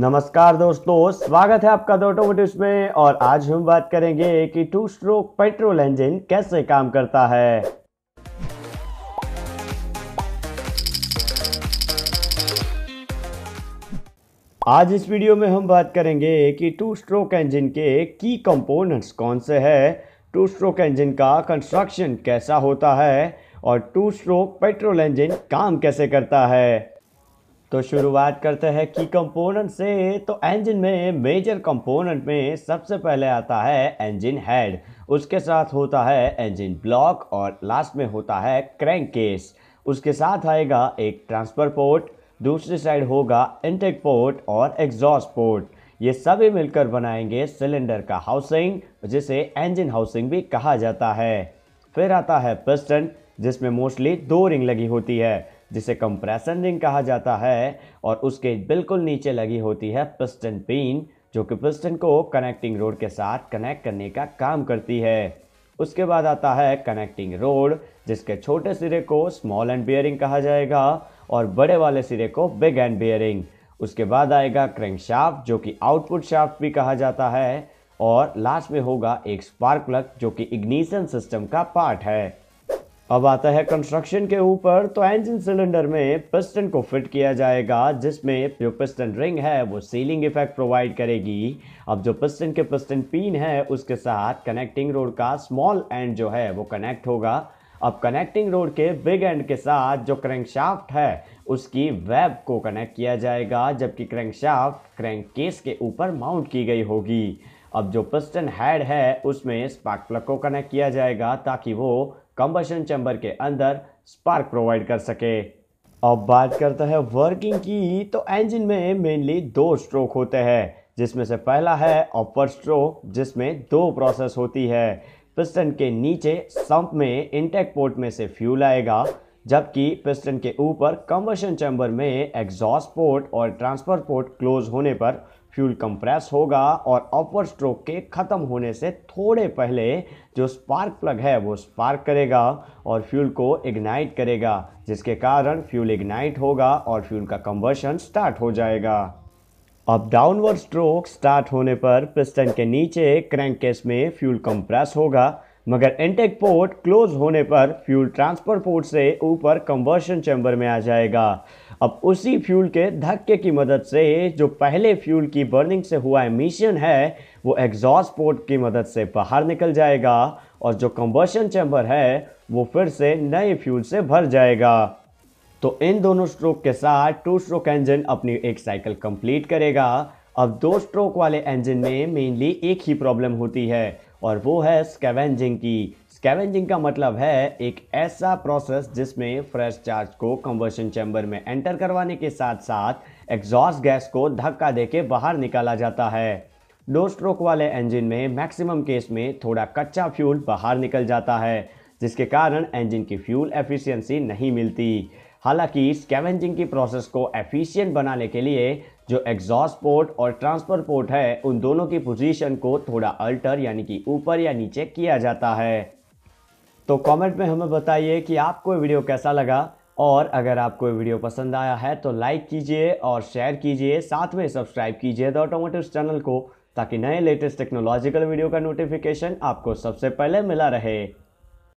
नमस्कार दोस्तों स्वागत है आपका ऑटोमोटिव्स में और आज हम बात करेंगे कि टू स्ट्रोक पेट्रोल इंजन कैसे काम करता है आज इस वीडियो में हम बात करेंगे कि टू स्ट्रोक इंजन के की कंपोनेंट्स कौन से हैं टू स्ट्रोक इंजन का कंस्ट्रक्शन कैसा होता है और टू स्ट्रोक पेट्रोल इंजन काम कैसे करता है तो शुरुआत करते हैं की कंपोनेंट से तो इंजन में मेजर कंपोनेंट में सबसे पहले आता है इंजन हेड उसके साथ होता है इंजन ब्लॉक और लास्ट में होता है क्रैंक केस उसके साथ आएगा एक ट्रांसफर पोर्ट दूसरी साइड होगा इंटेक पोर्ट और एग्जॉस्ट पोर्ट ये सभी मिलकर बनाएंगे सिलेंडर का हाउसिंग जिसे इंजन हाउसिंग भी कहा जाता है फिर आता है पिस्टन जिसमें मोस्टली दो रिंग लगी होती है जिसे कंप्रेसन रिंग कहा जाता है और उसके बिल्कुल नीचे लगी होती है पिस्टन पिन जो कि पिस्टन को कनेक्टिंग रोड के साथ कनेक्ट करने का काम करती है उसके बाद आता है कनेक्टिंग रोड जिसके छोटे सिरे को स्मॉल एंड बियरिंग कहा जाएगा और बड़े वाले सिरे को बिग एंड बियरिंग उसके बाद आएगा क्रेंक शाफ्ट जो कि आउटपुट शाफ्ट भी कहा जाता है और लास्ट में होगा एक स्पार्क प्लग जो कि इग्निशन सिस्टम का पार्ट है अब आता है कंस्ट्रक्शन के ऊपर तो इंजन सिलेंडर में पिस्टन को फिट किया जाएगा जिसमें जो पिस्टन रिंग है वो सीलिंग इफेक्ट प्रोवाइड करेगी अब जो पिस्टन के पिस्टन पीन है उसके साथ कनेक्टिंग रोड का स्मॉल एंड जो है वो कनेक्ट होगा अब कनेक्टिंग रोड के बिग एंड के साथ जो क्रैंकशाफ्ट है उसकी वेब को कनेक्ट किया जाएगा जबकि क्रैंकशाफ्ट क्रैंक केस के ऊपर माउंट की गई होगी अब जो पिस्टन हेड है उसमें स्पार्क प्लग को कनेक्ट किया जाएगा ताकि वो कंबशन चैम्बर के अंदर स्पार्क प्रोवाइड कर सके अब बात करते हैं वर्किंग की तो इंजन में मेनली दो स्ट्रोक होते हैं जिसमें से पहला है अपर स्ट्रोक जिसमें दो प्रोसेस होती है पिस्टन के नीचे संप में इंटेक पोर्ट में से फ्यूल आएगा जबकि पिस्टन के ऊपर कंबशन चैम्बर में एग्जॉस्ट पोर्ट और ट्रांसफर पोर्ट क्लोज होने पर फ्यूल कंप्रेस होगा और अपर स्ट्रोक के ख़त्म होने से थोड़े पहले जो स्पार्क प्लग है वो स्पार्क करेगा और फ्यूल को इग्नाइट करेगा जिसके कारण फ्यूल इग्नाइट होगा और फ्यूल का कंवर्शन स्टार्ट हो जाएगा अब डाउनवर्ड स्ट्रोक स्टार्ट होने पर पिस्टन के नीचे क्रैंक केस में फ्यूल कंप्रेस होगा मगर इंटेक पोर्ट क्लोज होने पर फ्यूल ट्रांसफर पोर्ट से ऊपर कंवर्शन चैम्बर में आ जाएगा अब उसी फ्यूल के धक्के की मदद से जो पहले फ्यूल की बर्निंग से हुआ एमिशन है वो एग्जॉस्ट पोर्ट की मदद से बाहर निकल जाएगा और जो कम्बर्शन चैम्बर है वो फिर से नए फ्यूल से भर जाएगा तो इन दोनों स्ट्रोक के साथ टू स्ट्रोक इंजन अपनी एक साइकिल कंप्लीट करेगा अब दो स्ट्रोक वाले इंजन में मेनली एक ही प्रॉब्लम होती है और वो है स्कैवेंजिंग की स्कैवेंजिंग का मतलब है एक ऐसा प्रोसेस जिसमें फ्रेश चार्ज को कन्वर्शन चैम्बर में एंटर करवाने के साथ साथ एग्जॉस्ट गैस को धक्का देके बाहर निकाला जाता है दो स्ट्रोक वाले इंजन में मैक्सिमम केस में थोड़ा कच्चा फ्यूल बाहर निकल जाता है जिसके कारण इंजन की फ्यूल एफिशिएंसी नहीं मिलती हालांकि स्कैवेंजिंग की प्रोसेस को एफिशिएंट बनाने के लिए जो एग्जॉस्ट पोर्ट और ट्रांसफर पोर्ट है उन दोनों की पोजीशन को थोड़ा अल्टर यानी कि ऊपर या नीचे किया जाता है तो कमेंट में हमें बताइए कि आपको वीडियो कैसा लगा और अगर आपको वीडियो पसंद आया है तो लाइक कीजिए और शेयर कीजिए साथ में सब्सक्राइब कीजिए द ऑटोमोटिव चैनल को ताकि नए लेटेस्ट टेक्नोलॉजिकल वीडियो का नोटिफिकेशन आपको सबसे पहले मिला रहे